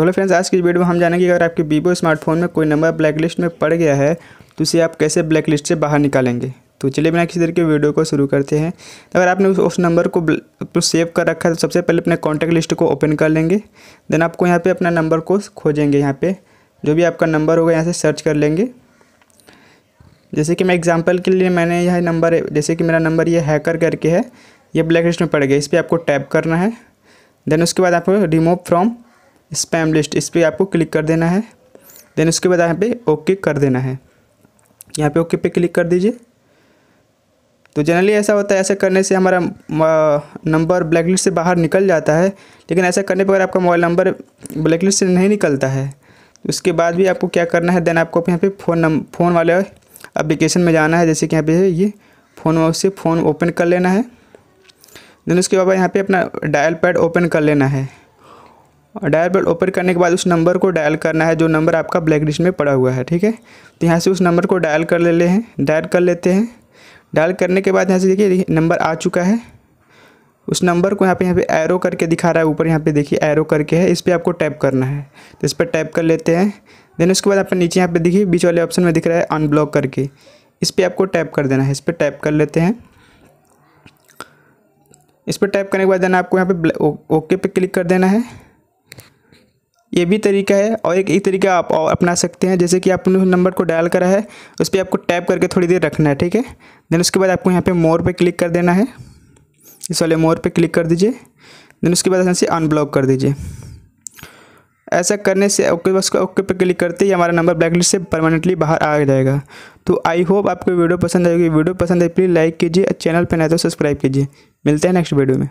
तो hello friends आज की वीडियो में हम जानेंगे अगर आपके वीवो स्मार्टफोन में कोई नंबर ब्लैकलिस्ट में पड़ गया है तो उसे आप कैसे ब्लैकलिस्ट से बाहर निकालेंगे तो चलिए बिना किसी तरह के वीडियो को शुरू करते हैं तो अगर आपने उस, उस नंबर को तो सेव कर रखा है तो सबसे पहले अपने कॉन्टैक्ट लिस्ट को ओपन कर लेंगे देन आपको यहाँ पर अपना नंबर को खोजेंगे यहाँ पर जो भी आपका नंबर होगा यहाँ से सर्च कर लेंगे जैसे कि मैं एग्जाम्पल के लिए मैंने यह नंबर जैसे कि मेरा नंबर ये हैकर करके है ये ब्लैक लिस्ट में पड़ गया इस पर आपको टैप करना है देन उसके बाद आपको रिमूव फ्रॉम स्पैम लिस्ट इस पर आपको क्लिक कर देना है देन उसके बाद यहाँ पे ओके कर देना है यहाँ पे ओके पे क्लिक कर दीजिए तो जनरली ऐसा होता है ऐसा करने से हमारा नंबर ब्लैकलिस्ट से बाहर निकल जाता है लेकिन ऐसा करने पर अगर आपका मोबाइल नंबर ब्लैकलिस्ट से नहीं निकलता है तो उसके बाद भी आपको क्या करना है देन आपको यहाँ पे फ़ोन नंबर फ़ोन वाले एप्लीकेशन में जाना है जैसे कि यहाँ पे ये फ़ोन उससे फ़ोन ओपन कर लेना है देन उसके बाद यहाँ पे अपना डायल पैड ओपन कर लेना है डायल बेल ओपन करने के बाद उस नंबर को डायल करना है जो नंबर आपका ब्लैक लिस्ट में पड़ा हुआ है ठीक है तो यहाँ से उस नंबर को डायल कर ले हैं डायल कर लेते हैं डायल करने के बाद यहाँ से देखिए नंबर आ चुका है उस नंबर को यहाँ पे यहाँ पे एरो करके दिखा रहा है ऊपर यहाँ पे देखिए एरो करके है इस पर आपको टैप करना है तो इस पर टैप कर लेते हैं देन उसके बाद आप नीचे यहाँ पे देखिए बीच वाले ऑप्शन में दिख रहा है अनब्लॉक करके इस पर आपको टैप कर देना है इस पर टैप कर लेते हैं इस पर टैप करने के बाद देना आपको यहाँ पे ओके पे क्लिक कर देना है ये भी तरीका है और एक एक तरीका आप अपना सकते हैं जैसे कि आपने नंबर को डायल करा है उस पर आपको टैप करके थोड़ी देर रखना है ठीक है देन उसके बाद आपको यहाँ पे मोर पे क्लिक कर देना है इस वाले मोर पे क्लिक कर दीजिए देन उसके बाद यहाँ से अनब्लॉक कर दीजिए ऐसा करने से ओके बस ओके पे क्लिक करते ही हमारा नंबर ब्लैक लिस्ट से परमानेंटली बाहर आ जाएगा तो आई होप आपको वीडियो पसंद आएगी वीडियो पसंद है प्लीज़ लाइक कीजिए चैनल पर नहीं तो सब्सक्राइब कीजिए मिलते हैं नेक्स्ट वीडियो में